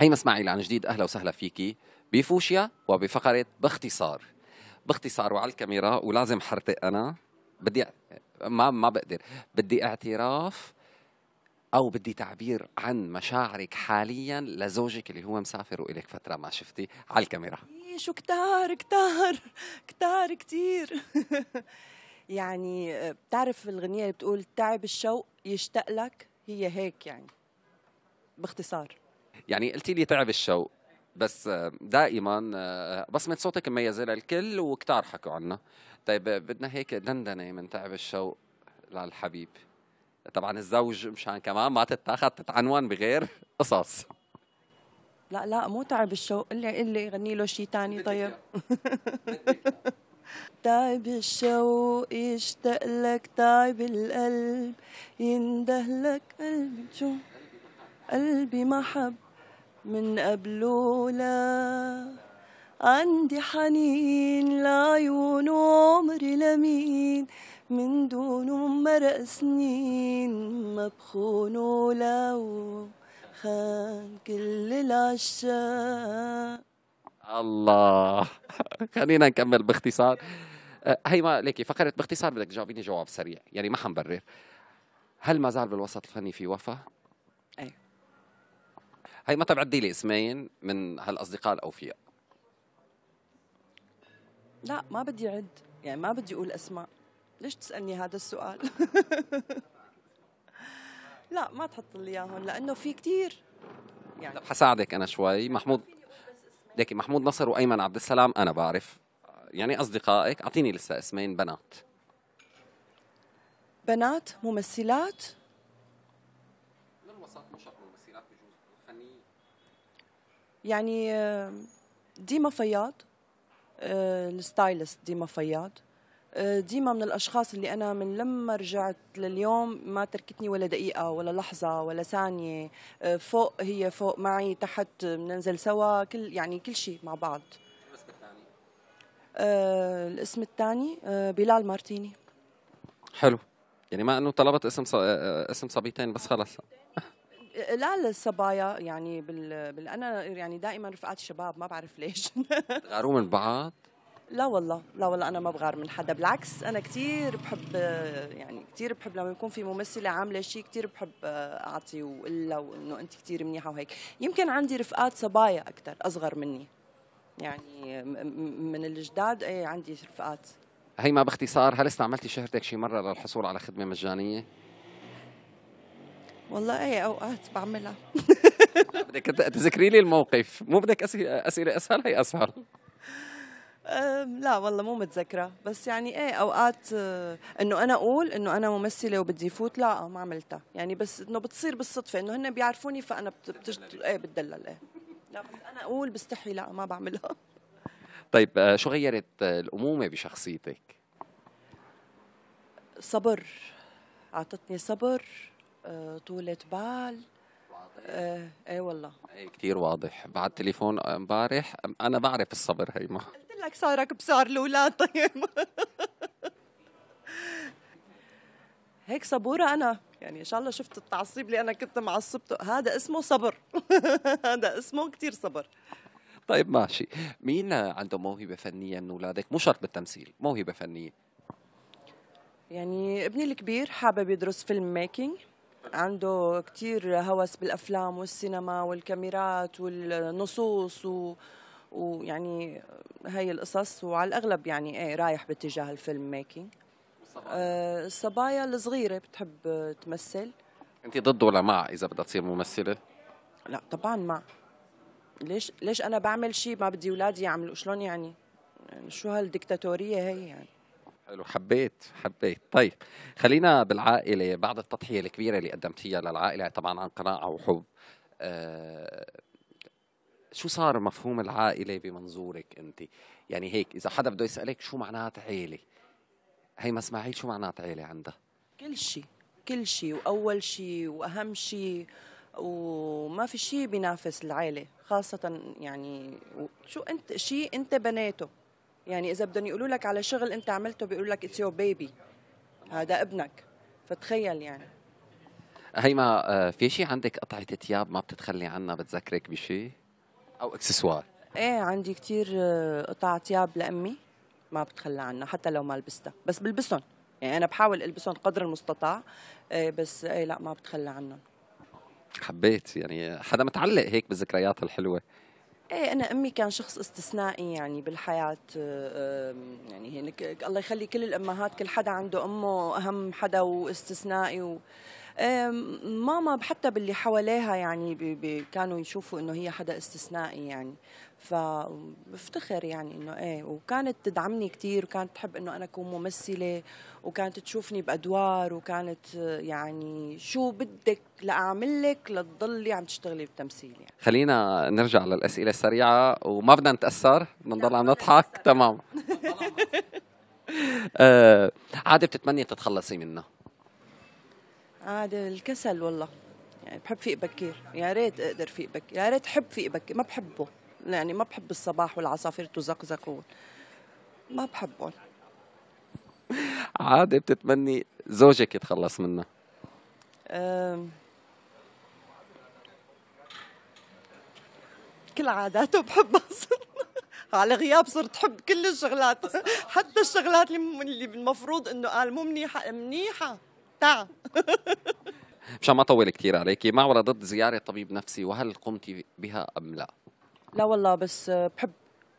هي اسماعيل عن جديد اهلا وسهلا فيكي بفوشيا وبفقره باختصار باختصار وعلى الكاميرا ولازم حرتق انا بدي ما ما بقدر بدي اعتراف او بدي تعبير عن مشاعرك حاليا لزوجك اللي هو مسافر والك فتره ما شفتي على الكاميرا شو كتار كتار كتار كتير يعني بتعرف الغنية اللي بتقول تعب الشوق يشتاق لك هي هيك يعني باختصار يعني قلتي لي تعب الشوق بس دائما آه، بصمة صوتك مميزة للكل وكتار حكوا عنها طيب آه، بدنا هيك دندنة من تعب الشوق للحبيب طبعا الزوج مشان كمان ما تتاخد تتعنون بغير قصص لا لا مو تعب الشوق اللي اللي غني له شيء ثاني طيب تعب الشوق يشتاق لك تعب القلب ينده لك قلبي شو قلبي محب من قبلولا لا عندي حنين لعيون عمري لمين من دونه مرق سنين ما بخونه لو خان كل العشاق الله خلينا نكمل باختصار أه، هي ما ليكي فقرة باختصار بدك تجاوبيني جواب سريع يعني ما حنبرر هل ما زال بالوسط الفني في وفا؟ هي متى تبعدي لي اسمين من هالاصدقاء الاوفياء لا ما بدي عد يعني ما بدي اقول اسماء ليش تسالني هذا السؤال لا ما تحط لي اياهم لانه في كثير يعني طب حساعدك انا شوي محمود لكن محمود نصر وايمن عبد السلام انا بعرف يعني اصدقائك اعطيني لسه اسمين بنات بنات ممثلات يعني آه، ديما فياض آه، الستايلست ديما فياض آه، ديما من الاشخاص اللي انا من لما رجعت لليوم ما تركتني ولا دقيقه ولا لحظه ولا ثانيه فوق هي فوق معي تحت بننزل سوا كل يعني كل شيء مع بعض الاسم الثاني بلال مارتيني حلو يعني ما انه طلبت اسم اسم صبيتين بس خلص لا للصبايا يعني بال... بال... انا يعني دائما رفقات الشباب ما بعرف ليش تغاروا من بعض؟ لا والله لا والله انا ما بغار من حدا بالعكس انا كثير بحب يعني كثير بحب لما يكون في ممثله عامله شيء كثير بحب اعطي واقول لها انت كثير منيحه وهيك يمكن عندي رفقات صبايا اكثر اصغر مني يعني من الجداد ايه عندي رفقات هي ما باختصار هل استعملتي شهرتك شي مره للحصول على خدمه مجانيه والله ايه اوقات بعملها بدك تذكري لي الموقف مو بدك اسئله اسهل هي اسهل لا والله مو متذكره بس يعني ايه اوقات آه، انه انا اقول انه انا ممثله وبدي فوت لا آه، ما عملتها يعني بس انه بتصير بالصدفه انه هن بيعرفوني فانا بتجد ايه بتدلل ايه لا بس انا اقول بستحي لا ما بعملها طيب آه، شو غيرت الامومه بشخصيتك صبر اعطتني صبر طولة بال آه, آه، والله اي كثير واضح بعد تليفون امبارح انا بعرف الصبر هي ما قلت لك صارك بصار الاولاد طيب هيك صبوره انا يعني ان شاء الله شفت التعصيب اللي انا كنت معصبته هذا اسمه صبر هذا اسمه كثير صبر طيب ماشي مين عنده موهبه فنيه من اولادك مو شرط بالتمثيل موهبه فنيه يعني ابني الكبير حابب يدرس فيلم ميكينج عنده كثير هوس بالافلام والسينما والكاميرات والنصوص و... ويعني هاي القصص وعلى الاغلب يعني ايه رايح باتجاه الفيلم ميكينج آه الصبايا الصغيره بتحب تمثل انت ضد ولا مع اذا بدها تصير ممثله لا طبعا مع ليش ليش انا بعمل شيء ما بدي اولادي يعملوا شلون يعني شو هالدكتاتوريه هي يعني حلو حبيت حبيت طيب خلينا بالعائله بعد التضحيه الكبيره اللي قدمتيها للعائله طبعا عن قناعه وحب أه شو صار مفهوم العائله بمنظورك انت يعني هيك اذا حدا بده يسالك شو معنات عيله هي ما اسماعيل شو معنات عيله عندها كل شيء كل شيء واول شيء واهم شيء وما في شيء بينافس العائله خاصه يعني شو انت شيء انت بنيته يعني اذا بدهم يقولوا لك على شغل انت عملته بيقولوا لك اتس يور بيبي هذا ابنك فتخيل يعني هيما آه، في شيء عندك قطعة ثياب ما بتتخلي عنها بتذكرك بشيء او اكسسوار ايه عندي كثير آه، قطع ثياب لامي ما بتخلى عنها حتى لو ما لبستها بس بلبسهم يعني انا بحاول البسهم قدر المستطاع إيه، بس ايه لا ما بتخلى عنهم حبيت يعني حدا متعلق هيك بالذكريات الحلوه ايه انا امي كان شخص استثنائي يعني بالحياه آه، يعني هيك الله يخلي كل الامهات كل حدا عنده امه اهم حدا واستثنائي و ماما حتى باللي حواليها يعني بي بي كانوا يشوفوا انه هي حدا استثنائي يعني فبفتخر يعني انه ايه وكانت تدعمني كثير وكانت تحب انه انا اكون ممثله وكانت تشوفني بادوار وكانت يعني شو بدك لاعمل لك لتضلي عم تشتغلي بالتمثيل يعني خلينا نرجع للاسئله السريعه وما بدنا نتاثر بدنا نضل عم نضحك تمام آه عادة بتتمني تتخلصي منها عادة الكسل والله يعني بحب فيق بكير يا ريت اقدر فيق بكير يا ريت حب فيق بكير ما بحبه يعني ما بحب الصباح والعصافير تزقزقون ما بحبهم عادي بتتمني زوجك يتخلص منها كل عاداته بحبها على غياب صرت حب كل الشغلات حتى الشغلات اللي المفروض انه قال مو منيحه منيحه تعا مشان ما اطول كثير عليكي مع ولا ضد زياره طبيب نفسي وهل قمتي بها ام لا؟ لا والله بس آه، بحب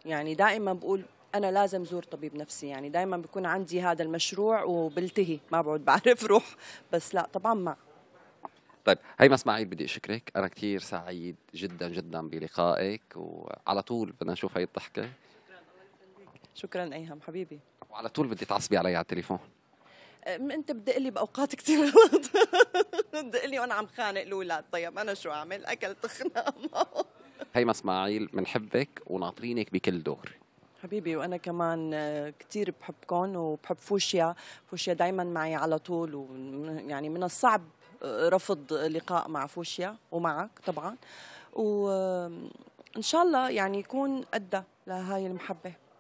يعني دائما بقول انا لازم زور طبيب نفسي يعني دائما بكون عندي هذا المشروع وبلتهي ما بعود بعرف روح بس لا طبعا مع طيب هيما اسماعيل بدي اشكرك انا كثير سعيد جدا جدا بلقائك وعلى طول بدنا نشوف هي الضحكه شكرا ايهم حبيبي وعلى طول بدي تعصبي علي على التليفون آه، انت بدق لي باوقات كثير غلط بدق لي وانا عم خانق الاولاد طيب انا شو اعمل اكلت تخنا هيما اسماعيل بنحبك وناطرينك بكل دور حبيبي وانا كمان آه، كثير بحبكم وبحب فوشيا فوشيا دائما معي على طول ويعني من الصعب آه، رفض لقاء مع فوشيا ومعك طبعا وان شاء الله يعني يكون ادى لهاي المحبه